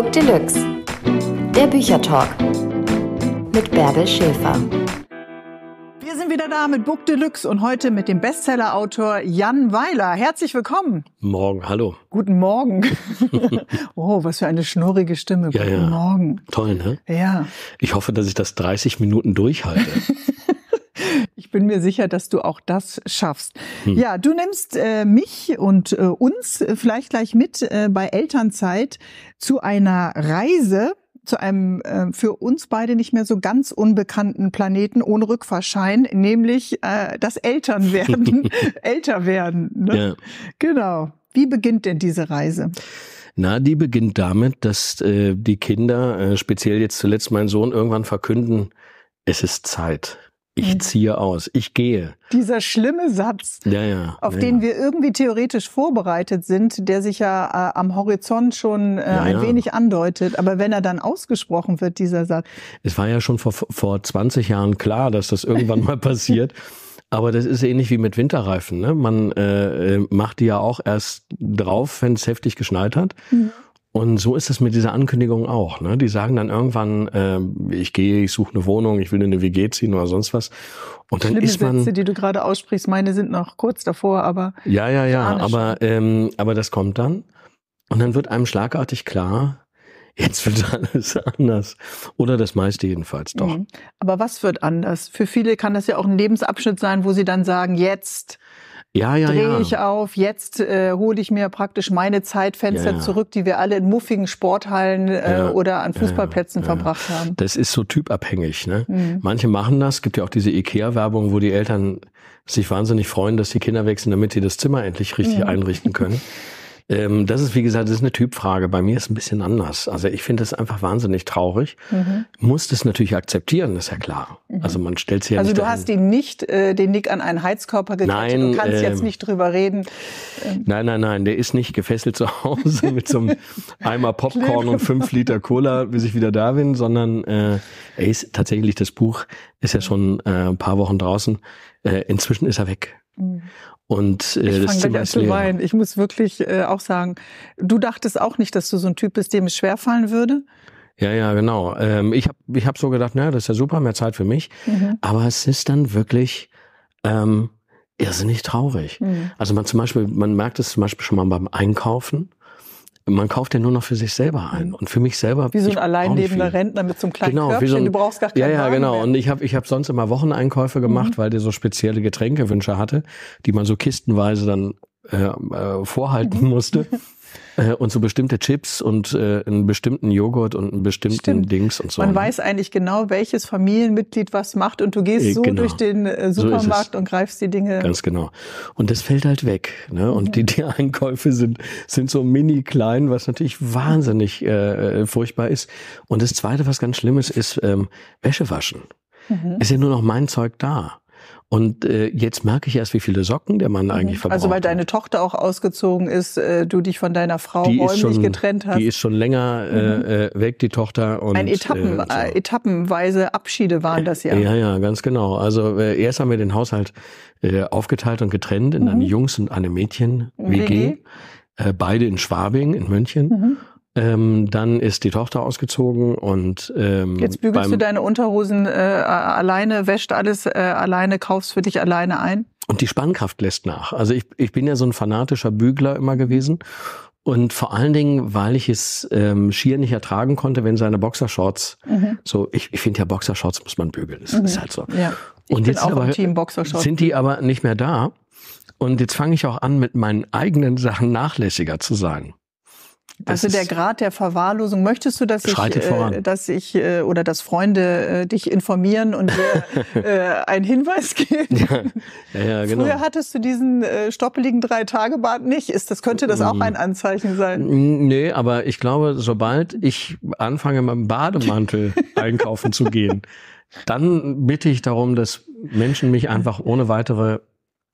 Book Deluxe. Der Büchertalk mit Bärbel Schäfer. Wir sind wieder da mit Book Deluxe und heute mit dem Bestsellerautor Jan Weiler. Herzlich willkommen. Morgen, hallo. Guten Morgen. oh, was für eine schnurrige Stimme. Ja, Guten ja. Morgen. Toll, ne? Ja. Ich hoffe, dass ich das 30 Minuten durchhalte. Ich bin mir sicher, dass du auch das schaffst. Hm. Ja, du nimmst äh, mich und äh, uns vielleicht gleich mit äh, bei Elternzeit zu einer Reise zu einem äh, für uns beide nicht mehr so ganz unbekannten Planeten ohne Rückverschein, nämlich äh, das Elternwerden, älter werden. Ne? Ja. Genau. Wie beginnt denn diese Reise? Na, die beginnt damit, dass äh, die Kinder, äh, speziell jetzt zuletzt mein Sohn, irgendwann verkünden, es ist Zeit. Ich hm. ziehe aus, ich gehe. Dieser schlimme Satz, ja, ja, auf ja, den wir irgendwie theoretisch vorbereitet sind, der sich ja äh, am Horizont schon äh, ein wenig andeutet. Aber wenn er dann ausgesprochen wird, dieser Satz. Es war ja schon vor, vor 20 Jahren klar, dass das irgendwann mal passiert. Aber das ist ähnlich wie mit Winterreifen. Ne? Man äh, äh macht die ja auch erst drauf, wenn es heftig geschneit hat. Mhm. Und so ist es mit dieser Ankündigung auch. Ne? Die sagen dann irgendwann, äh, ich gehe, ich suche eine Wohnung, ich will in eine WG ziehen oder sonst was. Und dann Schlimme ist man, Sätze, die du gerade aussprichst, meine sind noch kurz davor, aber ja, ja, ja. Aber ähm, aber das kommt dann und dann wird einem schlagartig klar, jetzt wird alles anders. Oder das meiste jedenfalls doch. Mhm. Aber was wird anders? Für viele kann das ja auch ein Lebensabschnitt sein, wo sie dann sagen, jetzt ja, ja, drehe ja. ich auf, jetzt äh, hole ich mir praktisch meine Zeitfenster ja, zurück, die wir alle in muffigen Sporthallen äh, oder an Fußballplätzen verbracht haben. Das ist so typabhängig. Ne? Mhm. Manche machen das, gibt ja auch diese Ikea-Werbung, wo die Eltern sich wahnsinnig freuen, dass die Kinder wechseln, damit sie das Zimmer endlich richtig mhm. einrichten können. Ähm, das ist, wie gesagt, das ist eine Typfrage. Bei mir ist es ein bisschen anders. Also ich finde es einfach wahnsinnig traurig. Mhm. Muss das natürlich akzeptieren, ist ja klar. Mhm. Also man stellt sich ja Also du hast ihn nicht, äh, den Nick an einen Heizkörper gekettet und kannst ähm, jetzt nicht drüber reden. Ähm. Nein, nein, nein, der ist nicht gefesselt zu Hause mit so einem Eimer Popcorn und fünf Liter Cola, bis ich wieder da bin, sondern äh, er ist tatsächlich, das Buch ist ja schon äh, ein paar Wochen draußen. Äh, inzwischen ist er weg. Mhm. Und äh, ich das Zimmer ist leer. zu weinen. Ich muss wirklich äh, auch sagen, du dachtest auch nicht, dass du so ein Typ bist, dem es schwerfallen würde? Ja, ja, genau. Ähm, ich habe ich hab so gedacht, naja, das ist ja super, mehr Zeit für mich. Mhm. Aber es ist dann wirklich ähm, irrsinnig traurig. Mhm. Also man zum Beispiel, man merkt es zum Beispiel schon mal beim Einkaufen man kauft den nur noch für sich selber ein. Mhm. Und für mich selber. Wie so ein alleinlebender Rentner mit so einem kleinen genau, Körbchen. So ein, du brauchst gar keinen Ja, ja, Wagen genau. Mehr. Und ich habe ich hab sonst immer Wocheneinkäufe gemacht, mhm. weil der so spezielle Getränkewünsche hatte, die man so kistenweise dann äh, äh, vorhalten mhm. musste. Äh, und so bestimmte Chips und äh, einen bestimmten Joghurt und einen bestimmten Stimmt. Dings und so. Man weiß eigentlich genau, welches Familienmitglied was macht und du gehst äh, so genau. durch den äh, Supermarkt so und greifst die Dinge. Ganz genau. Und das fällt halt weg. Ne? Und ja. die, die Einkäufe sind, sind so mini klein, was natürlich wahnsinnig äh, furchtbar ist. Und das Zweite, was ganz Schlimmes ist, ähm, Wäsche waschen. Mhm. Ist ja nur noch mein Zeug da. Und äh, jetzt merke ich erst, wie viele Socken der Mann mhm. eigentlich verbraucht. Also weil deine Tochter auch ausgezogen ist, äh, du dich von deiner Frau die räumlich schon, getrennt hast. Die ist schon länger äh, mhm. äh, weg, die Tochter. Und, Ein äh, Etappen, so. Äh, etappenweise Abschiede waren das ja. Ja, ja, ganz genau. Also äh, erst haben wir den Haushalt äh, aufgeteilt und getrennt in mhm. eine Jungs- und eine Mädchen-WG. Beide in Schwabing, in München. Mhm. Ähm, dann ist die Tochter ausgezogen und ähm, jetzt bügelst du deine Unterhosen äh, alleine, wäscht alles äh, alleine, kaufst für dich alleine ein. Und die Spannkraft lässt nach. Also ich, ich bin ja so ein fanatischer Bügler immer gewesen. Und vor allen Dingen, weil ich es ähm, schier nicht ertragen konnte, wenn seine Boxershorts mhm. so, ich, ich finde ja Boxershorts muss man bügeln. Das mhm. ist halt so. Ja. Ich und jetzt aber, sind die aber nicht mehr da. Und jetzt fange ich auch an, mit meinen eigenen Sachen nachlässiger zu sein. Das also der Grad der Verwahrlosung. Möchtest du, dass ich, äh, dass ich äh, oder dass Freunde äh, dich informieren und dir äh, einen Hinweis geben? Ja, ja, ja, genau. Früher hattest du diesen äh, stoppeligen Drei-Tage-Bart nicht. Ist das könnte das auch mm. ein Anzeichen sein? Mm, nee, aber ich glaube, sobald ich anfange, mit Bademantel einkaufen zu gehen, dann bitte ich darum, dass Menschen mich einfach ohne weitere,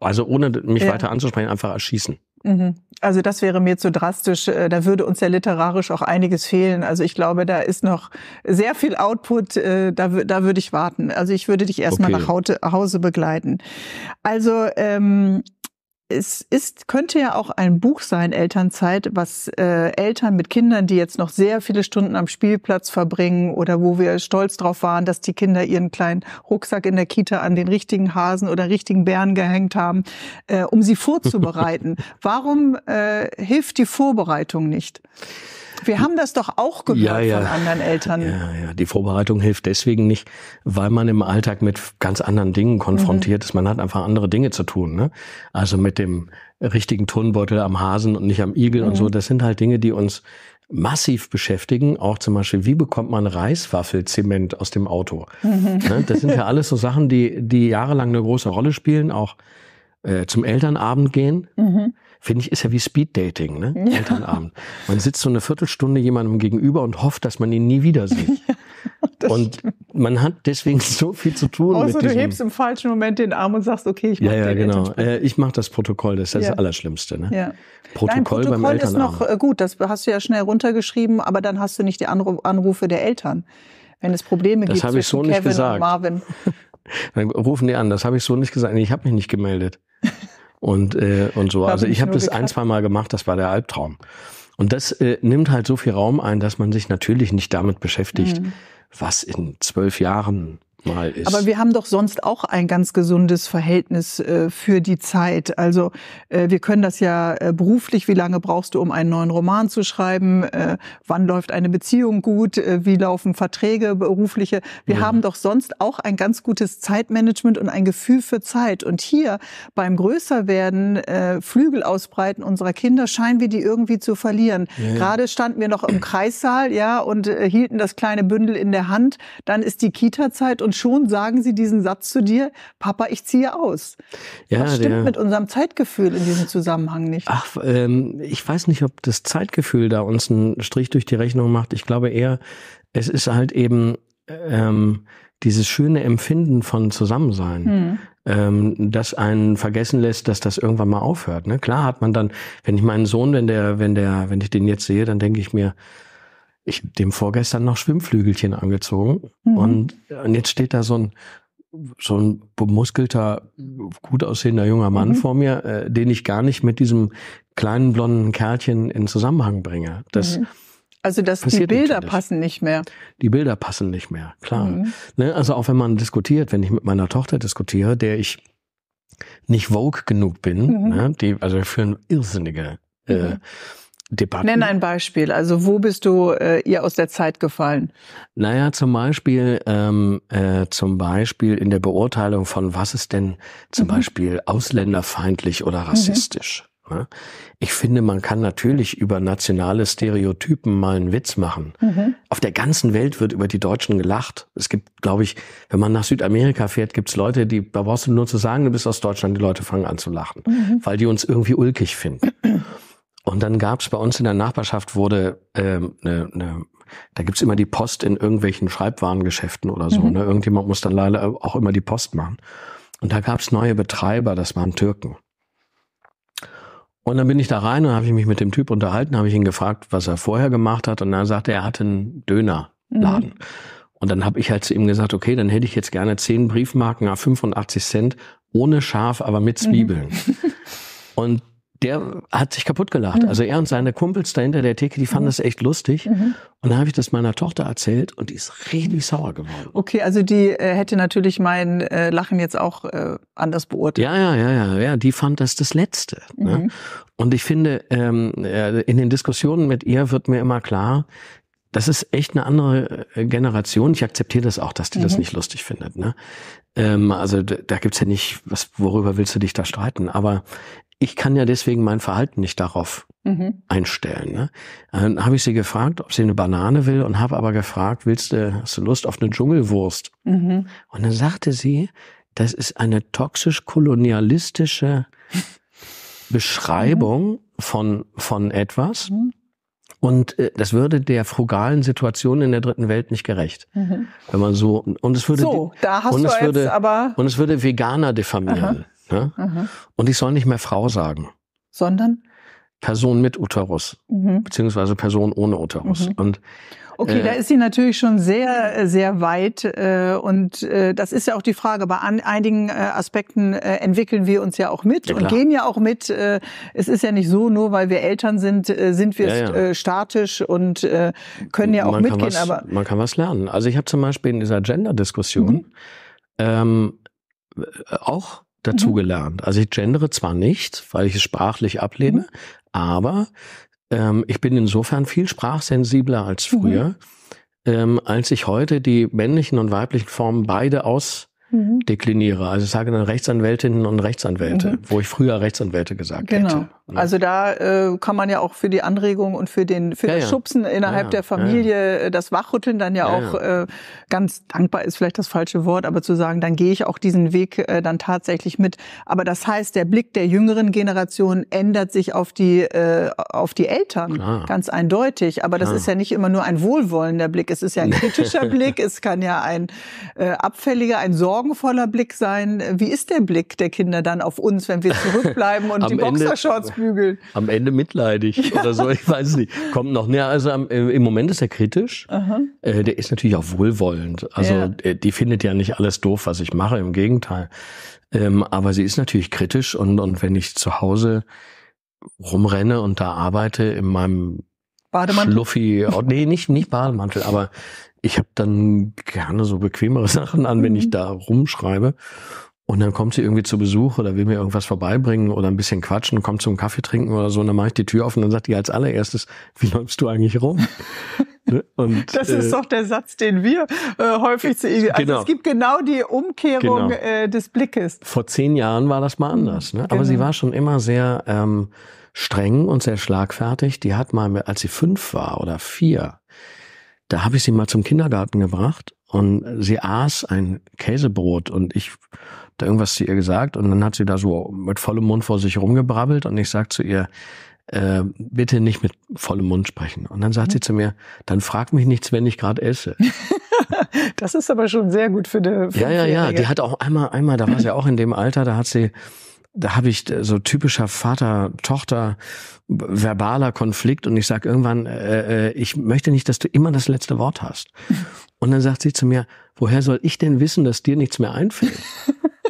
also ohne mich ja. weiter anzusprechen, einfach erschießen. Mhm. Also das wäre mir zu drastisch. Äh, da würde uns ja literarisch auch einiges fehlen. Also ich glaube, da ist noch sehr viel Output. Äh, da, da würde ich warten. Also ich würde dich erstmal okay. nach Hause begleiten. Also ähm, es ist, könnte ja auch ein Buch sein, Elternzeit, was äh, Eltern mit Kindern, die jetzt noch sehr viele Stunden am Spielplatz verbringen oder wo wir stolz drauf waren, dass die Kinder ihren kleinen Rucksack in der Kita an den richtigen Hasen oder richtigen Bären gehängt haben, äh, um sie vorzubereiten. Warum äh, hilft die Vorbereitung nicht? Wir haben das doch auch gehört ja, ja. von anderen Eltern. Ja, ja, die Vorbereitung hilft deswegen nicht, weil man im Alltag mit ganz anderen Dingen konfrontiert mhm. ist. Man hat einfach andere Dinge zu tun. Ne? Also mit dem richtigen Turnbeutel am Hasen und nicht am Igel mhm. und so. Mhm. Das sind halt Dinge, die uns massiv beschäftigen, auch zum Beispiel, wie bekommt man Reiswaffelzement aus dem Auto? Mhm. Ne? Das sind ja alles so Sachen, die, die jahrelang eine große Rolle spielen, auch äh, zum Elternabend gehen. Mhm. Finde ich, ist ja wie Speeddating, ne? Ja. Elternabend. Man sitzt so eine Viertelstunde jemandem gegenüber und hofft, dass man ihn nie wieder sieht. Ja, und stimmt. man hat deswegen so viel zu tun. Außer du hebst im falschen Moment den Arm und sagst, okay, ich mache ja, ja, genau. Äh, ich mache das Protokoll, das ist ja. das Allerschlimmste. Ne? Ja. Protokoll, Nein, Protokoll beim Elternabend. ist noch äh, gut, das hast du ja schnell runtergeschrieben, aber dann hast du nicht die Anrufe der Eltern. Wenn es Probleme das gibt zwischen so Kevin und Marvin. Dann rufen die an. Das habe ich so nicht gesagt. Ich habe mich nicht gemeldet und, äh, und so. Also ich habe das ein, zwei Mal gemacht, das war der Albtraum. Und das äh, nimmt halt so viel Raum ein, dass man sich natürlich nicht damit beschäftigt, mhm. was in zwölf Jahren mal ist. Aber wir haben doch sonst auch ein ganz gesundes Verhältnis äh, für die Zeit. Also äh, wir können das ja äh, beruflich, wie lange brauchst du, um einen neuen Roman zu schreiben? Äh, wann läuft eine Beziehung gut? Äh, wie laufen Verträge, berufliche? Wir ja. haben doch sonst auch ein ganz gutes Zeitmanagement und ein Gefühl für Zeit. Und hier beim Größerwerden, äh, Flügel ausbreiten unserer Kinder, scheinen wir die irgendwie zu verlieren. Ja. Gerade standen wir noch im Kreissaal, ja, und hielten das kleine Bündel in der Hand. Dann ist die Kita-Zeit und schon sagen sie diesen Satz zu dir, Papa, ich ziehe aus. Ja, das stimmt der, mit unserem Zeitgefühl in diesem Zusammenhang nicht. Ach, ähm, ich weiß nicht, ob das Zeitgefühl da uns einen Strich durch die Rechnung macht. Ich glaube eher, es ist halt eben ähm, dieses schöne Empfinden von Zusammensein. Hm ähm, das einen vergessen lässt, dass das irgendwann mal aufhört. Ne? Klar hat man dann, wenn ich meinen Sohn, wenn der, wenn der, wenn ich den jetzt sehe, dann denke ich mir, ich habe dem vorgestern noch Schwimmflügelchen angezogen mhm. und, und jetzt steht da so ein so ein bemuskelter, gut aussehender junger Mann mhm. vor mir, äh, den ich gar nicht mit diesem kleinen blonden Kerlchen in Zusammenhang bringe. Das mhm. Also dass die Bilder natürlich. passen nicht mehr. Die Bilder passen nicht mehr, klar. Mhm. Ne, also auch wenn man diskutiert, wenn ich mit meiner Tochter diskutiere, der ich nicht vogue genug bin, mhm. ne, die, also für eine irrsinnige äh, mhm. Debatten. Nenn ein Beispiel. Also wo bist du äh, ihr aus der Zeit gefallen? Naja, zum Beispiel, ähm, äh, zum Beispiel in der Beurteilung von was ist denn zum mhm. Beispiel ausländerfeindlich oder mhm. rassistisch. Mhm. Ich finde, man kann natürlich über nationale Stereotypen mal einen Witz machen. Mhm. Auf der ganzen Welt wird über die Deutschen gelacht. Es gibt, glaube ich, wenn man nach Südamerika fährt, gibt es Leute, die, da brauchst du nur zu sagen, du bist aus Deutschland, die Leute fangen an zu lachen, mhm. weil die uns irgendwie ulkig finden. Und dann gab's bei uns in der Nachbarschaft wurde ähm, ne, ne, da gibt's immer die Post in irgendwelchen Schreibwarengeschäften oder so. Mhm. Ne? Irgendjemand muss dann leider auch immer die Post machen. Und da gab's neue Betreiber, das waren Türken. Und dann bin ich da rein und habe ich mich mit dem Typ unterhalten, habe ich ihn gefragt, was er vorher gemacht hat. Und dann sagte er, er hatte einen Dönerladen. Mhm. Und dann habe ich halt zu ihm gesagt, okay, dann hätte ich jetzt gerne zehn Briefmarken auf 85 Cent, ohne Schaf, aber mit mhm. Zwiebeln. Mhm. Und der hat sich kaputt gelacht. Mhm. Also er und seine Kumpels da hinter der Theke, die fanden mhm. das echt lustig. Mhm. Und dann habe ich das meiner Tochter erzählt und die ist richtig sauer geworden. Okay, also die äh, hätte natürlich mein äh, Lachen jetzt auch äh, anders beurteilt. Ja, ja, ja, ja, ja. Die fand das das Letzte. Ne? Mhm. Und ich finde, ähm, äh, in den Diskussionen mit ihr wird mir immer klar, das ist echt eine andere äh, Generation. Ich akzeptiere das auch, dass die mhm. das nicht lustig findet. Ne? Ähm, also da, da gibt's ja nicht, was, worüber willst du dich da streiten? Aber ich kann ja deswegen mein Verhalten nicht darauf mhm. einstellen. Ne? Dann habe ich sie gefragt, ob sie eine Banane will und habe aber gefragt, willst du, hast du Lust auf eine Dschungelwurst? Mhm. Und dann sagte sie, das ist eine toxisch-kolonialistische Beschreibung mhm. von, von etwas. Mhm. Und äh, das würde der frugalen Situation in der dritten Welt nicht gerecht. Mhm. Wenn man so, und es würde, so, da hast und du es würde, aber, und es würde Veganer diffamieren. Aha. Ja? Ne? Mhm. Und ich soll nicht mehr Frau sagen. Sondern? Person mit Uterus, mhm. beziehungsweise Person ohne Uterus. Mhm. Und Okay, äh, da ist sie natürlich schon sehr, äh, sehr weit. Äh, und äh, das ist ja auch die Frage. Bei an, einigen äh, Aspekten äh, entwickeln wir uns ja auch mit ja, und gehen ja auch mit. Äh, es ist ja nicht so, nur weil wir Eltern sind, äh, sind wir ja, ja. Äh, statisch und äh, können ja auch man mitgehen. Was, aber man kann was lernen. Also ich habe zum Beispiel in dieser Gender-Diskussion mhm. ähm, äh, auch dazugelernt. Mhm. Also ich gendere zwar nicht, weil ich es sprachlich ablehne, mhm. aber ähm, ich bin insofern viel sprachsensibler als mhm. früher, mhm. ähm, als ich heute die männlichen und weiblichen Formen beide mhm. aus dekliniere. Also ich sage dann Rechtsanwältinnen und Rechtsanwälte, mhm. wo ich früher Rechtsanwälte gesagt genau. hätte. Also da äh, kann man ja auch für die Anregung und für den für ja, das ja. Schubsen innerhalb ja, der Familie, äh, das Wachrütteln dann ja, auch Äh, ganz dankbar ist vielleicht das falsche Wort, aber zu sagen, dann gehe ich auch diesen Weg äh, dann tatsächlich mit. Aber das heißt, der Blick der jüngeren Generation ändert sich auf die äh, auf die Eltern Klar. ganz eindeutig. Aber das Klar. ist ja nicht immer nur ein wohlwollender Blick. Es ist ja ein kritischer Blick. Es kann ja ein äh, abfälliger, ein sorgenvoller Blick sein. Wie ist der Blick der Kinder dann auf uns, wenn wir zurückbleiben und die die Boxershorts ausbügeln. Am Ende mitleidig oder so, ich weiß es nicht. Kommt noch näher. Also am, äh, im Moment ist er kritisch. Äh, der ist natürlich auch wohlwollend. Also ja. Äh, die findet ja nicht alles doof, was ich mache, im Gegenteil. Ähm, aber sie ist natürlich kritisch und, und wenn ich zu Hause rumrenne und da arbeite in meinem Bademantel? Schluffi, oh, nee, nicht, nicht Bademantel, aber ich habe dann gerne so bequemere Sachen an, wenn ich mhm. da rumschreibe. Und dann kommt sie irgendwie zu Besuch oder will mir irgendwas vorbeibringen oder ein bisschen quatschen, kommt zum Kaffee trinken oder so. Und dann mache ich die Tür auf und dann sagt die als allererstes, wie läufst du eigentlich rum? Ne? Und, das äh, ist doch der Satz, den wir äh, häufig zu ihr. also genau. es gibt genau die Umkehrung genau. Äh, des Blickes. Vor zehn Jahren war das mal anders, ne? Genau. aber sie genau. war schon immer sehr ähm, streng und sehr schlagfertig. Die hat mal, als sie fünf war oder vier, da habe ich sie mal zum Kindergarten gebracht und sie aß ein Käsebrot und ich da irgendwas zu ihr gesagt und dann hat sie da so mit vollem Mund vor sich rumgebrabbelt und ich sag zu ihr, äh, bitte nicht mit vollem Mund sprechen. Und dann sagt mhm. sie zu mir, dann frag mich nichts, wenn ich gerade esse. das ist aber schon sehr gut für eine. Ja, ja, ja. Die hat auch einmal, einmal, da war sie auch in dem Alter, da hat sie, da habe ich äh, so typischer Vater-Tochter verbaler Konflikt und ich sag irgendwann, äh, äh, ich möchte nicht, dass du immer das letzte Wort hast. Und dann sagt sie zu mir, woher soll ich denn wissen, dass dir nichts mehr einfällt?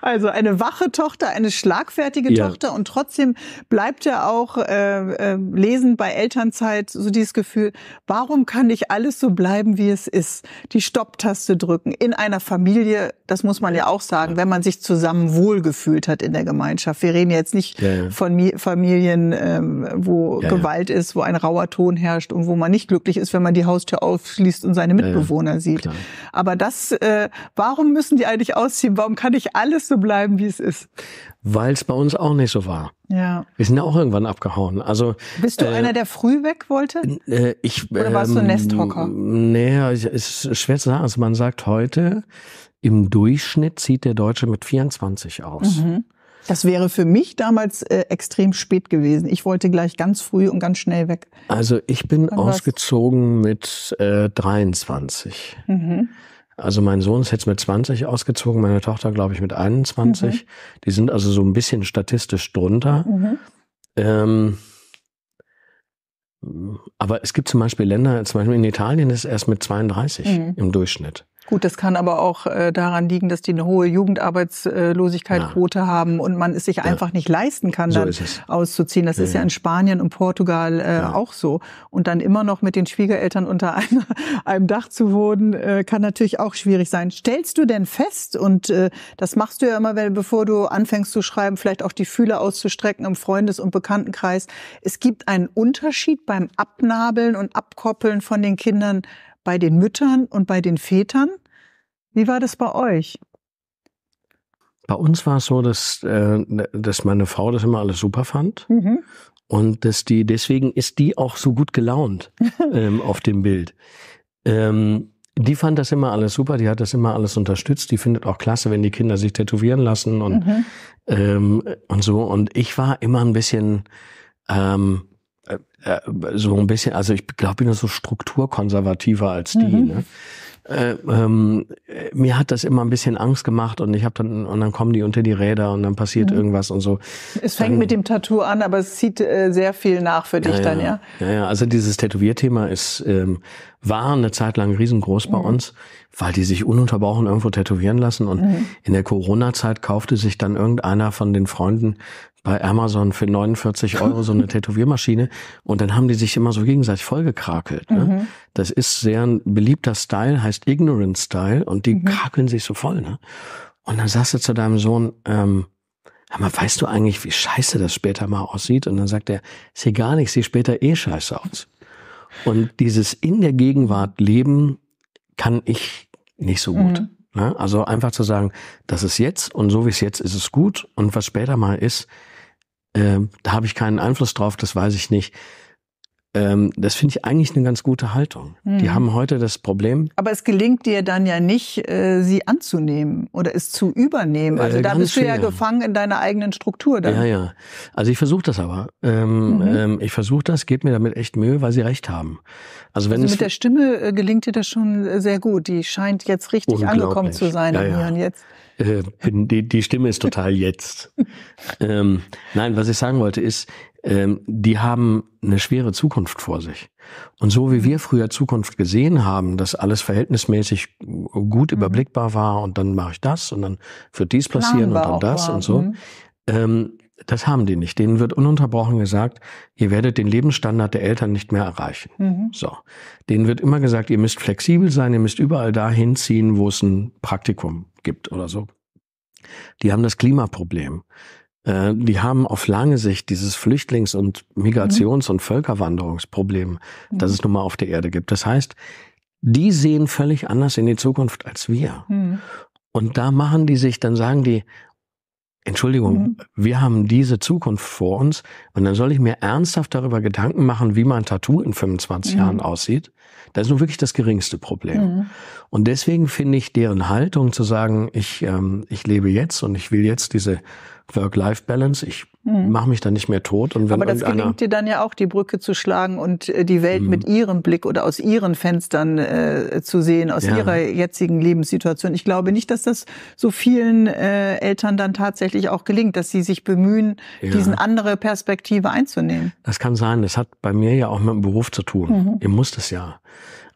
Also eine wache Tochter, eine schlagfertige ja. Tochter und trotzdem bleibt ja auch äh, äh, lesen bei Elternzeit so dieses Gefühl, warum kann nicht alles so bleiben, wie es ist? Die Stopptaste drücken in einer Familie, das muss man ja auch sagen, wenn man sich zusammen wohlgefühlt hat in der Gemeinschaft. Wir reden jetzt nicht ja, ja. von Mi Familien, ähm, wo Gewalt ist, wo ein rauer Ton herrscht und wo man nicht glücklich ist, wenn man die Haustür aufschließt und seine Mitbewohner sieht. Klar. Aber das, äh, warum müssen die eigentlich ausziehen? Warum kann ich alles so bleiben, wie es ist. Weil es bei uns auch nicht so war. Ja. Wir sind ja auch irgendwann abgehauen. Also bist du äh, einer, der früh weg wollte? Äh, ich, Oder warst ähm, du Nesthocker? Naja, es ist schwer zu sagen. Also man sagt heute, im Durchschnitt zieht der Deutsche mit 24 aus. Mhm. Das wäre für mich damals äh, extrem spät gewesen. Ich wollte gleich ganz früh und ganz schnell weg. Also ich bin ausgezogen mit äh, 23. Mhm. Also mein Sohn ist jetzt mit 20 ausgezogen, meine Tochter glaube ich mit 21. Mhm. Die sind also so ein bisschen statistisch drunter. Mhm. Ähm, aber es gibt zum Beispiel Länder, zum Beispiel in Italien ist es erst mit 32 mhm. im Durchschnitt. Gut, das kann aber auch äh, daran liegen, dass die eine hohe Jugendarbeitslosigkeitquote ja. haben und man es sich ja. einfach nicht leisten kann, dann so auszuziehen. Das ja, ist ja in Spanien und Portugal äh, auch so. Und dann immer noch mit den Schwiegereltern unter einer, einem Dach zu wohnen, äh, kann natürlich auch schwierig sein. Stellst du denn fest, und äh, das machst du ja immer, wenn, bevor du anfängst zu schreiben, vielleicht auch die Fühler auszustrecken im Freundes- und Bekanntenkreis, es gibt einen Unterschied beim Abnabeln und Abkoppeln von den Kindern bei den Müttern und bei den Vätern? Wie war das bei euch? Bei uns war es so, dass, äh, dass meine Frau das immer alles super fand. Mhm. Und dass die, deswegen ist die auch so gut gelaunt ähm, auf dem Bild. Ähm, die fand das immer alles super, die hat das immer alles unterstützt. Die findet auch klasse, wenn die Kinder sich tätowieren lassen und, mhm. ähm, und so. Und ich war immer ein bisschen, ähm, äh, äh so ein bisschen, also ich glaube, ich bin so strukturkonservativer als die. Mhm. Ne? Äh, ähm, äh, mir hat das immer ein bisschen Angst gemacht und ich habe dann und dann kommen die unter die Räder und dann passiert mhm. irgendwas und so. Es fängt dann, mit dem Tattoo an, aber es zieht äh, sehr viel nach für dich ja, dann, ja? ja? Ja, also dieses Tätowierthema ist ähm, war eine Zeit lang riesengroß mhm. bei uns, weil die sich ununterbrochen irgendwo tätowieren lassen und mhm. in der Corona-Zeit kaufte sich dann irgendeiner von den Freunden bei Amazon für 49 Euro so eine Tätowiermaschine und dann haben die sich immer so gegenseitig vollgekrakelt. Ne? Mhm. Das ist sehr ein beliebter Style, heißt Ignorant Style und die mhm. krakeln sich so voll. Ne? Und dann sagst du zu deinem Sohn, ähm, aber weißt du eigentlich, wie scheiße das später mal aussieht? Und dann sagt er, ist gar nicht, sehe später eh scheiße aus. Und dieses in der Gegenwart leben kann ich nicht so gut. Mhm. Ne? Also einfach zu sagen, das ist jetzt und so wie es jetzt ist, ist es gut und was später mal ist, äh, da habe ich keinen Einfluss drauf, das weiß ich nicht. Ähm, das finde ich eigentlich eine ganz gute Haltung. Mhm. Die haben heute das Problem. Aber es gelingt dir dann ja nicht, äh, sie anzunehmen oder es zu übernehmen. Äh, also äh, da bist schwer. du ja gefangen in deiner eigenen Struktur. Dann. Ja, ja. Also ich versuche das aber. Ähm, mhm. ähm, ich versuche das, gebe mir damit echt Mühe, weil sie recht haben. Also wenn also es mit der Stimme äh, gelingt dir das schon äh, sehr gut. Die scheint jetzt richtig angekommen zu sein ja, im ja. jetzt. Äh, die, die, Stimme ist total jetzt. ähm, nein, was ich sagen wollte ist, ähm, die haben eine schwere Zukunft vor sich. Und so wie wir früher Zukunft gesehen haben, dass alles verhältnismäßig gut mhm. überblickbar war und dann mache ich das und dann wird dies passieren Planbar und dann das war. und so, mhm. ähm, das haben die nicht. Denen wird ununterbrochen gesagt, ihr werdet den Lebensstandard der Eltern nicht mehr erreichen. Mhm. So. Denen wird immer gesagt, ihr müsst flexibel sein, ihr müsst überall dahin ziehen, wo es ein Praktikum gibt oder so. Die haben das Klimaproblem. Äh, die haben auf lange Sicht dieses Flüchtlings- und Migrations- mhm. und Völkerwanderungsproblem, das mhm. es nun mal auf der Erde gibt. Das heißt, die sehen völlig anders in die Zukunft als wir. Mhm. Und da machen die sich, dann sagen die, Entschuldigung, mhm. wir haben diese Zukunft vor uns und dann soll ich mir ernsthaft darüber Gedanken machen, wie mein Tattoo in 25 mhm. Jahren aussieht. Das ist nun wirklich das geringste Problem. Und deswegen finde ich deren Haltung zu sagen, ich, ähm, ich lebe jetzt und ich will jetzt diese Work-Life-Balance. Ich hm. mache mich da nicht mehr tot. Und wenn Aber das gelingt dir dann ja auch, die Brücke zu schlagen und äh, die Welt hm. mit ihrem Blick oder aus ihren Fenstern äh, zu sehen, aus ja. ihrer jetzigen Lebenssituation. Ich glaube nicht, dass das so vielen äh, Eltern dann tatsächlich auch gelingt, dass sie sich bemühen, ja. diesen andere Perspektive einzunehmen. Das kann sein. Das hat bei mir ja auch mit dem Beruf zu tun. Mhm. Ihr muss das ja.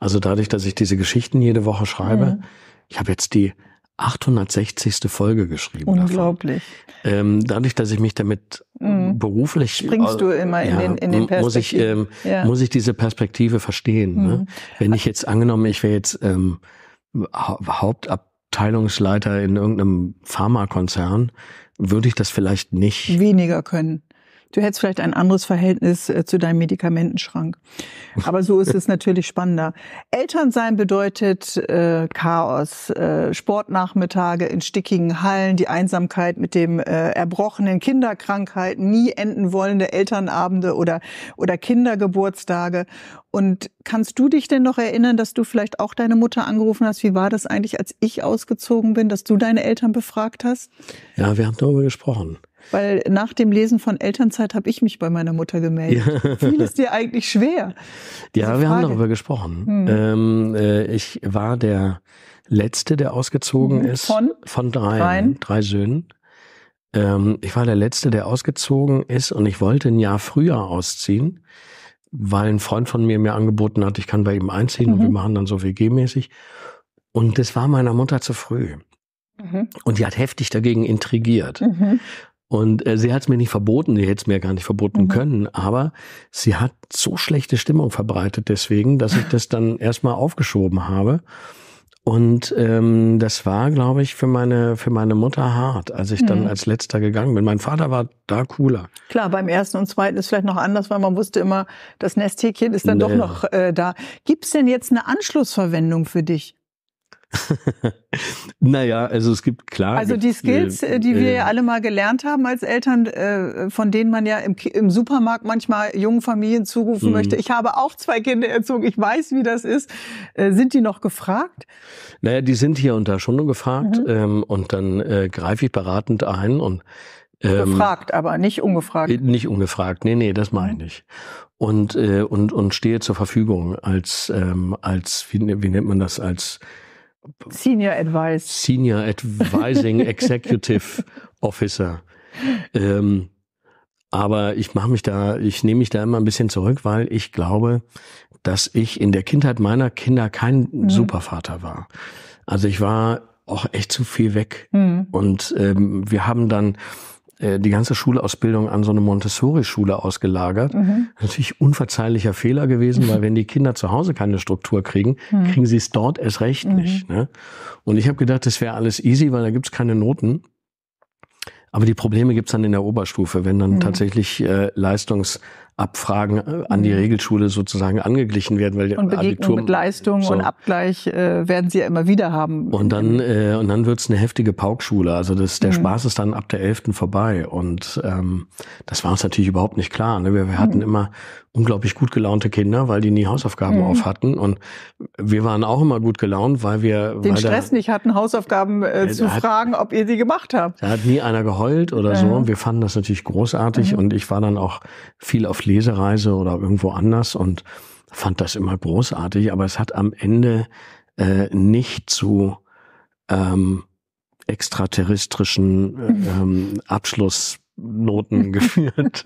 Also dadurch, dass ich diese Geschichten jede Woche schreibe, mhm. ich habe jetzt die 860. Folge geschrieben. Unglaublich. Ähm, dadurch, dass ich mich damit mhm. beruflich springst du immer ja, in den, in den muss ich ähm, ja. muss ich diese Perspektive verstehen. Ne? Mhm. Ne? Wenn ich jetzt angenommen, ich wäre jetzt ähm, ha Hauptabteilungsleiter in irgendeinem Pharmakonzern, würde ich das vielleicht nicht weniger können. Du hättest vielleicht ein anderes Verhältnis äh, zu deinem Medikamentenschrank. Aber so ist es natürlich spannender. Elternsein bedeutet äh, Chaos, äh, Sportnachmittage in stickigen Hallen, die Einsamkeit mit dem äh, erbrochenen Kinderkrankheiten, nie enden wollende Elternabende oder, oder Kindergeburtstage. Und kannst du dich denn noch erinnern, dass du vielleicht auch deine Mutter angerufen hast? Wie war das eigentlich, als ich ausgezogen bin, dass du deine Eltern befragt hast? Ja, wir haben darüber gesprochen. Weil nach dem Lesen von Elternzeit habe ich mich bei meiner Mutter gemeldet. Ja. Fiel es dir eigentlich schwer? Ja, wir Frage. haben darüber gesprochen. Hm. Ähm, äh, ich war der Letzte, der ausgezogen hm. ist. Von? Von drei, Rein. drei Söhnen. Ähm, ich war der Letzte, der ausgezogen ist und ich wollte ein Jahr früher ausziehen, weil ein Freund von mir mir angeboten hat, ich kann bei ihm einziehen mhm. und wir mhm. machen dann so WG-mäßig. Und das war meiner Mutter zu früh. Mhm. Und die hat heftig dagegen intrigiert. Mhm. Und äh, sie hat es mir nicht verboten, sie hätte es mir gar nicht verboten mhm. können, aber sie hat so schlechte Stimmung verbreitet deswegen, dass ich das dann erstmal aufgeschoben habe. Und ähm, das war, glaube ich, für meine für meine Mutter hart, als ich mhm. dann als letzter gegangen bin. Mein Vater war da cooler. Klar, beim ersten und zweiten ist vielleicht noch anders, weil man wusste immer, das Nesthäkchen ist dann naja. doch noch äh, da. Gibt's denn jetzt eine Anschlussverwendung für dich? naja, also es gibt klar. Also die äh, Skills, äh, die äh, wir ja alle mal gelernt haben als Eltern, äh, von denen man ja im, im, Supermarkt manchmal jungen Familien zurufen mhm. möchte, ich habe auch zwei Kinder erzogen, ich weiß, wie das ist. Äh, sind die noch gefragt? Naja, die sind hier und da schon noch gefragt. Mhm. Ähm, und dann greife ich beratend ein und ähm, aber nicht ungefragt. Nicht ungefragt, nee, nee, das meine mhm. ich. Und, äh, und, und stehe zur Verfügung als, ähm, als wie, wie nennt man das, als Senior Advice. Senior Advising Executive Officer. Ähm, aber ich mache mich da, ich nehme mich da immer ein bisschen zurück, weil ich glaube, dass ich in der Kindheit meiner Kinder kein mhm. Supervater war. Also ich war auch echt zu viel weg. Mhm. Und ähm, wir haben dann äh, die ganze Schulausbildung an so eine Montessori-Schule ausgelagert. Mhm. Natürlich unverzeihlicher Fehler gewesen, weil wenn die Kinder zu Hause keine Struktur kriegen, mhm. kriegen sie es dort erst recht mhm. nicht. Ne? Und ich habe gedacht, das wäre alles easy, weil da gibt's keine Noten. Aber die Probleme gibt's dann in der Oberstufe, wenn dann mhm. tatsächlich äh, Leistungs- Abfragen äh, an die mhm. Regelschule sozusagen angeglichen werden, weil und Begegnung Abitur, mit Leistung so. und Abgleich äh, werden sie ja immer wieder haben. Und dann äh, und dann wird's eine heftige Paukschule. Also das der mhm. Spaß ist dann ab der elften vorbei und ähm, das war uns natürlich überhaupt nicht klar. Ne? Wir, wir hatten mhm. immer unglaublich gut gelaunte Kinder, weil die nie Hausaufgaben mhm. auf hatten. Und wir waren auch immer gut gelaunt, weil wir. Den weil Stress da, nicht hatten, Hausaufgaben äh, zu hat, fragen, ob ihr sie gemacht habt. Da hat nie einer geheult oder mhm. so. Wir fanden das natürlich großartig mhm. und ich war dann auch viel auf Lesereise oder irgendwo anders und fand das immer großartig, aber es hat am Ende äh, nicht zu ähm, extraterrestrischen äh, ähm, Abschlussnoten geführt.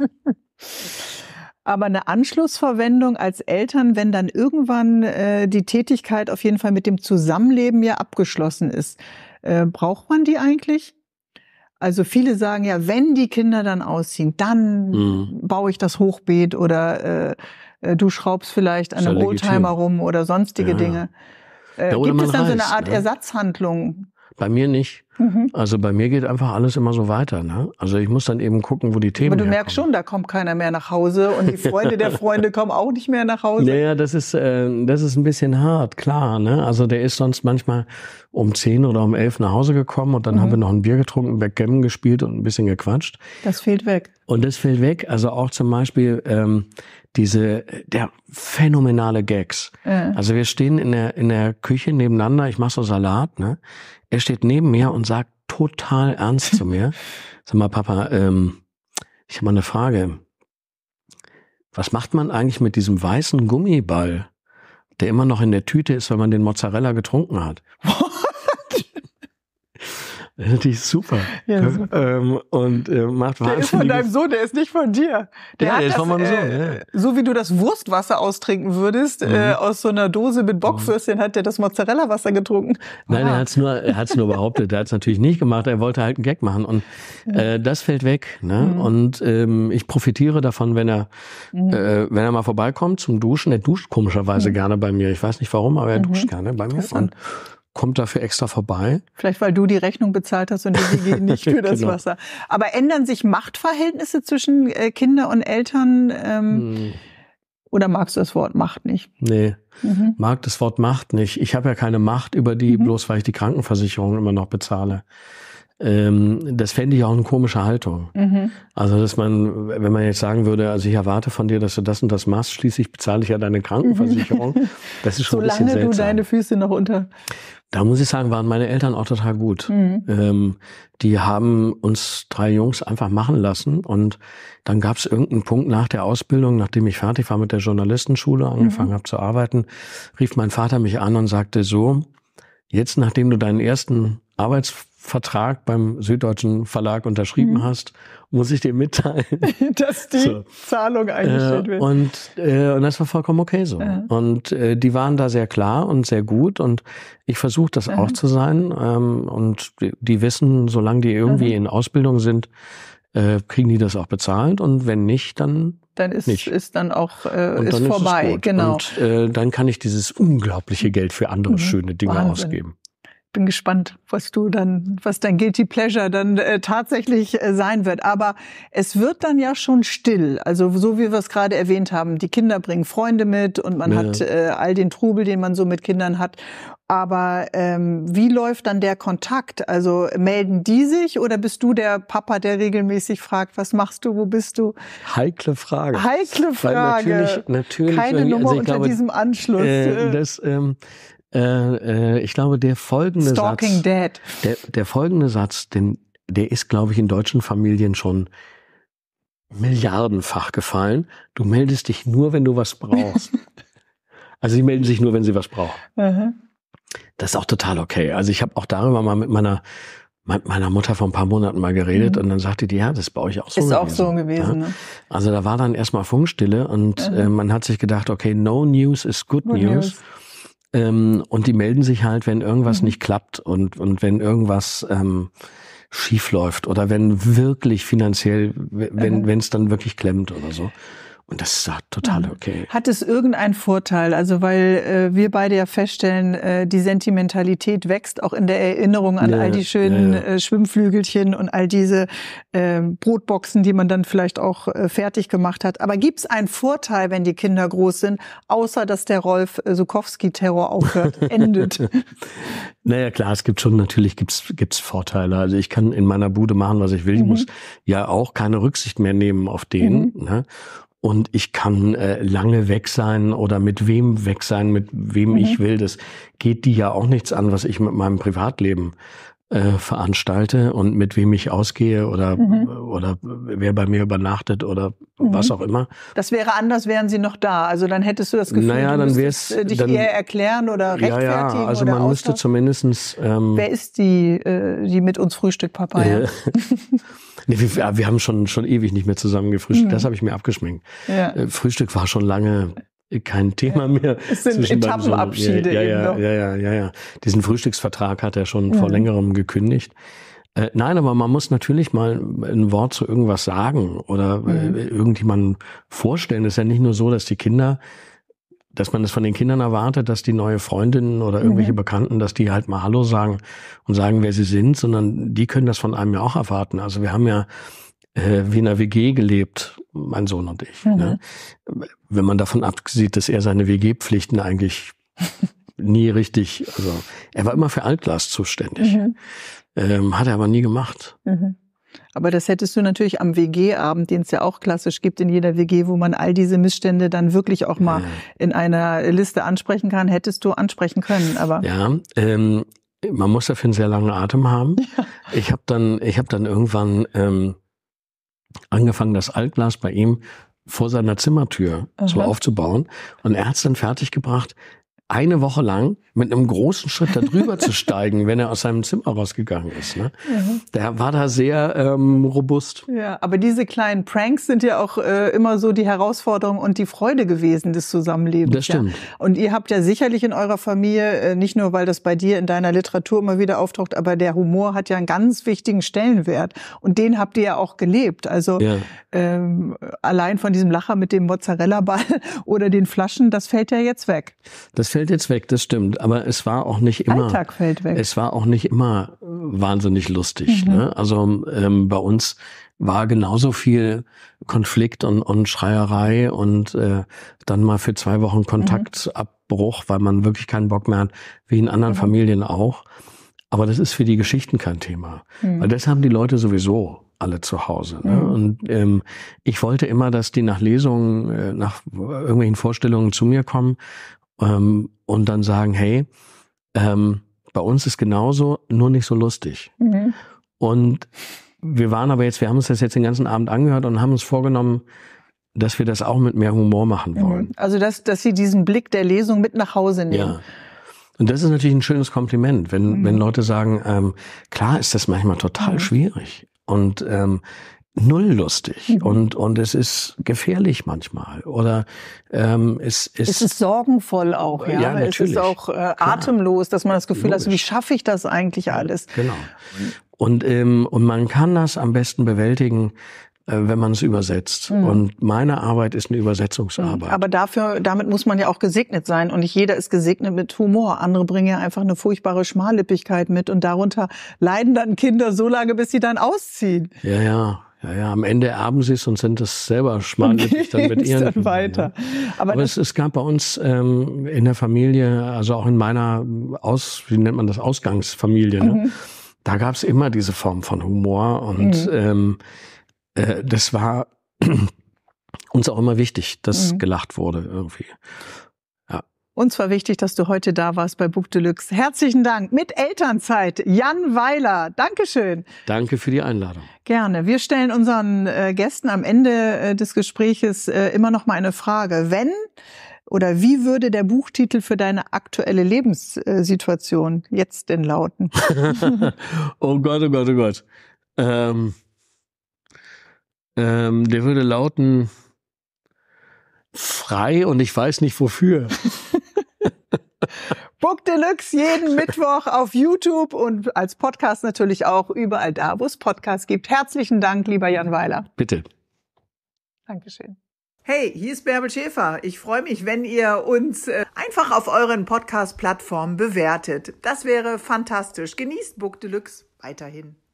Aber eine Anschlussverwendung als Eltern, wenn dann irgendwann äh, die Tätigkeit auf jeden Fall mit dem Zusammenleben ja abgeschlossen ist, äh, braucht man die eigentlich? Also viele sagen ja, wenn die Kinder dann ausziehen, dann mhm. baue ich das Hochbeet oder äh, äh du schraubst vielleicht an einem ja Oldtimer rum oder sonstige ja. Dinge. Äh, ja, gibt es dann so eine Art ne? Ersatzhandlung? Bei mir nicht. Mhm. Also bei mir geht einfach alles immer so weiter. Ne? Also ich muss dann eben gucken, wo die Themen. Aber du merkst schon, da kommt keiner mehr nach Hause und die Freunde der Freunde kommen auch nicht mehr nach Hause. Naja, das ist äh, das ist ein bisschen hart, klar. Ne? Also der ist sonst manchmal um zehn oder um elf nach Hause gekommen und dann mhm. haben wir noch ein Bier getrunken, Backgammon gespielt und ein bisschen gequatscht. Das fehlt weg. Und das fehlt weg. Also auch zum Beispiel ähm, diese der phänomenale Gags. Äh. Also wir stehen in der in der Küche nebeneinander. Ich mache so Salat. Ne? Er steht neben mir und sagt total ernst zu mir, sag mal, Papa, ähm, ich habe mal eine Frage. Was macht man eigentlich mit diesem weißen Gummiball, der immer noch in der Tüte ist, weil man den Mozzarella getrunken hat? Die ist super. Ja, super. Ähm, und äh, macht Der ist von deinem Sohn, der ist nicht von dir. Der, ja, der ist das, von meinem äh, Sohn. Äh, ja. So wie du das Wurstwasser austrinken würdest, äh, mhm. äh, aus so einer Dose mit Bockfürstchen, mhm. hat der das Mozzarella-Wasser getrunken. Nein, ah. er hat es nur, er hat's nur behauptet. er hat es natürlich nicht gemacht. Er wollte halt einen Gag machen. Und äh, das fällt weg. Ne? Mhm. Und ähm, ich profitiere davon, wenn er, mhm. äh, wenn er mal vorbeikommt zum Duschen. Er duscht komischerweise mhm. gerne bei mir. Ich weiß nicht warum, aber er duscht mhm. gerne bei mir. Und kommt dafür extra vorbei. Vielleicht, weil du die Rechnung bezahlt hast und die WG nicht für das genau. Wasser. Aber ändern sich Machtverhältnisse zwischen äh, Kinder und Eltern? Ähm, hm. Oder magst du das Wort Macht nicht? Nee, mhm. mag das Wort Macht nicht. Ich habe ja keine Macht über die, mhm. bloß weil ich die Krankenversicherung immer noch bezahle. Ähm, das fände ich auch eine komische Haltung. Mhm. Also, dass man, wenn man jetzt sagen würde, also ich erwarte von dir, dass du das und das machst, schließlich bezahle ich ja deine mhm. Krankenversicherung. Das ist schon Solange ein bisschen seltsam. du deine Füße noch unter da muss ich sagen, waren meine Eltern auch total gut. Mhm. Ähm, die haben uns drei Jungs einfach machen lassen. Und dann gab es irgendeinen Punkt nach der Ausbildung, nachdem ich fertig war mit der Journalistenschule, angefangen mhm. habe zu arbeiten, rief mein Vater mich an und sagte so, jetzt nachdem du deinen ersten Arbeits Vertrag beim Süddeutschen Verlag unterschrieben mhm. hast, muss ich dir mitteilen, dass die so. Zahlung äh, eingestellt wird. und, äh, und das war vollkommen okay so. Ja. Und äh, die waren da sehr klar und sehr gut und ich versuche das mhm. auch zu sein. Ähm, und die, die, wissen, solange die irgendwie mhm. in Ausbildung sind, äh, kriegen die das auch bezahlt und wenn nicht, dann dann ist nicht. ist dann auch äh, und ist vorbei, ist genau. Und äh, dann kann ich dieses unglaubliche Geld für andere mhm. schöne Dinge Wahnsinn. ausgeben bin gespannt, was du dann, was dein Guilty Pleasure dann äh, tatsächlich äh, sein wird. Aber es wird dann ja schon still. Also so wie wir es gerade erwähnt haben, die Kinder bringen Freunde mit und man ja. hat äh, all den Trubel, den man so mit Kindern hat. Aber ähm, wie läuft dann der Kontakt? Also melden die sich oder bist du der Papa, der regelmäßig fragt, was machst du, wo bist du? Heikle Frage. Heikle Frage. Weil natürlich, natürlich, Keine also Nummer also unter glaube, diesem Anschluss. Äh, das, ähm, äh, äh, ich glaube, der folgende Stalking Satz. Dad. Der, der folgende Satz, den, der ist, glaube ich, in deutschen Familien schon milliardenfach gefallen. Du meldest dich nur, wenn du was brauchst. also sie melden sich nur, wenn sie was brauchen. Mhm. Das ist auch total okay. Also ich habe auch darüber mal mit meiner meiner Mutter vor ein paar Monaten mal geredet mhm. und dann sagte die, ja, das baue ich auch so ist gewesen. auch so gewesen. Ja? Ne? Also da war dann erstmal Funkstille und mhm. äh, man hat sich gedacht, okay, no news is good, good news. news. Ähm, und die melden sich halt, wenn irgendwas mhm. nicht klappt und, und wenn irgendwas ähm, schief läuft oder wenn wirklich finanziell, wenn mhm. Äh. es dann wirklich klemmt oder so. Und das war total okay. Hat es irgendeinen Vorteil? Also weil äh, wir beide ja feststellen, äh, die Sentimentalität wächst auch in der Erinnerung an ja, all die schönen ja, ja. Äh, Schwimmflügelchen und all diese äh, Brotboxen, die man dann vielleicht auch äh, fertig gemacht hat. Aber gibt es einen Vorteil, wenn die Kinder groß sind, außer dass der Rolf äh, Sukowski-Terror aufhört, endet? naja, klar, es gibt schon, natürlich gibt's gibt's Vorteile. Also ich kann in meiner Bude machen, was ich will. Mhm. Ich muss ja auch keine Rücksicht mehr nehmen auf den. Mhm. Ne? und ich kann äh, lange weg sein oder mit wem weg sein, mit wem mhm. ich will. Das geht die ja auch nichts an, was ich mit meinem Privatleben äh, veranstalte und mit wem ich ausgehe oder, mhm. oder wer bei mir übernachtet oder mhm. was auch immer. Das wäre anders, wären sie noch da. Also dann hättest du das Gefühl, naja, du müsstest äh, dich dann, eher erklären oder rechtfertigen. Ja, ja also man Austausch. müsste zumindestens. Ähm, wer ist die, äh, die mit uns Frühstück, Papa? Ja? Äh, nee, wir, wir, haben schon, schon ewig nicht mehr zusammen gefrühstückt. Mhm. Das habe ich mir abgeschminkt. Ja. Äh, Frühstück war schon lange kein Thema mehr. Es sind Etappenabschiede. Ja, ja, eben ja, ja, ja, ja. Diesen Frühstücksvertrag hat er schon vor mhm. längerem gekündigt. Äh, nein, aber man muss natürlich mal ein Wort zu irgendwas sagen oder äh, mhm. irgendjemanden vorstellen. Es ist ja nicht nur so, dass die Kinder, dass man es das von den Kindern erwartet, dass die neue Freundinnen oder irgendwelche mhm. Bekannten, dass die halt mal Hallo sagen und sagen, wer sie sind, sondern die können das von einem ja auch erwarten. Also wir haben ja äh, wie in einer WG gelebt, mein Sohn und ich. Ne? Mhm. Ne? Wenn man davon absieht, dass er seine WG-Pflichten eigentlich nie richtig, also er war immer für Altglas zuständig. Mhm. Ähm, hat er aber nie gemacht. Mhm. Aber das hättest du natürlich am WG-Abend, den es ja auch klassisch gibt in jeder WG, wo man all diese Missstände dann wirklich auch mal ja. in einer Liste ansprechen kann, hättest du ansprechen können. Aber ja, ähm, man muss dafür einen sehr langen Atem haben. Ja. Ich habe dann, ich habe dann irgendwann ähm, angefangen, das Altglas bei ihm vor seiner Zimmertür Aha. so aufzubauen. Und er hat es dann fertiggebracht, eine Woche lang mit einem großen Schritt darüber zu steigen, wenn er aus seinem Zimmer rausgegangen ist. Ne? Ja. Der war da sehr ähm, robust. Ja, aber diese kleinen Pranks sind ja auch äh, immer so die Herausforderung und die Freude gewesen des Zusammenlebens. Das stimmt. Ja. Und ihr habt ja sicherlich in eurer Familie, äh, nicht nur weil das bei dir in deiner Literatur immer wieder auftaucht, aber der Humor hat ja einen ganz wichtigen Stellenwert. Und den habt ihr ja auch gelebt. Also ja. ähm, allein von diesem Lacher mit dem Mozzarella-Ball oder den Flaschen, das fällt ja jetzt weg. Das fällt fällt jetzt weg, das stimmt. Aber es war auch nicht immer. Alltag fällt weg. Es war auch nicht immer äh, wahnsinnig lustig. Mhm. Ne? Also ähm, bei uns war genauso viel Konflikt und, und Schreierei und äh, dann mal für zwei Wochen Kontaktabbruch, mhm. weil man wirklich keinen Bock mehr hat, wie in anderen mhm. Familien auch. Aber das ist für die Geschichten kein Thema. Mhm. Weil das haben die Leute sowieso alle zu Hause. Ne? Mhm. Und ähm, ich wollte immer, dass die nach Lesungen, äh, nach irgendwelchen Vorstellungen zu mir kommen ähm, und dann sagen, hey, ähm, bei uns ist genauso, nur nicht so lustig. Mhm. Und wir waren aber jetzt, wir haben uns das jetzt den ganzen Abend angehört und haben uns vorgenommen, dass wir das auch mit mehr Humor machen mhm. wollen. Also dass, dass sie diesen Blick der Lesung mit nach Hause nehmen. Ja. Und das ist natürlich ein schönes Kompliment, wenn, mhm. wenn Leute sagen, ähm, klar ist das manchmal total mhm. schwierig. Und ähm, null lustig mhm. und und es ist gefährlich manchmal oder ähm, es, es, es ist sorgenvoll auch ja, ja es ist auch äh, atemlos dass man das Gefühl Logisch. hat wie schaffe ich das eigentlich alles genau und ähm, und man kann das am besten bewältigen äh, wenn man es übersetzt. Mhm. Und meine Arbeit ist eine mhm. Übersetzungsarbeit. Aber dafür, damit muss man ja auch gesegnet sein. Und nicht jeder ist gesegnet mit Humor. Andere bringen ja einfach eine furchtbare Schmallippigkeit mit. Und darunter leiden dann Kinder so lange, bis sie dann ausziehen. Ja, ja. Ja, ja, am Ende erben sie es und sind es selber schmackig dann mit ihren. Dann weiter. Aber, Aber es, es, gab bei uns ähm, in der Familie, also auch in meiner ähm, Aus, wie nennt man das, Ausgangsfamilie, ne? Mhm. da gab es immer diese Form von Humor und mhm. ähm, äh, das war uns auch immer wichtig, dass mhm. gelacht wurde irgendwie. Uns war wichtig, dass du heute da warst bei Book Deluxe. Herzlichen Dank mit Elternzeit, Jan Weiler. Dankeschön. Danke für die Einladung. Gerne. Wir stellen unseren äh, Gästen am Ende äh, des Gespräches äh, immer noch mal eine Frage. Wenn oder wie würde der Buchtitel für deine aktuelle Lebenssituation jetzt denn lauten? oh Gott, oh Gott, oh Gott. Ähm, ähm, der würde lauten frei und ich weiß nicht wofür. Book Deluxe jeden Mittwoch auf YouTube und als Podcast natürlich auch überall da, wo es Podcasts gibt. Herzlichen Dank, lieber Jan Weiler. Bitte. Dankeschön. Hey, hier ist Bärbel Schäfer. Ich freue mich, wenn ihr uns äh, einfach auf euren Podcast-Plattformen bewertet. Das wäre fantastisch. Genießt Book Deluxe weiterhin.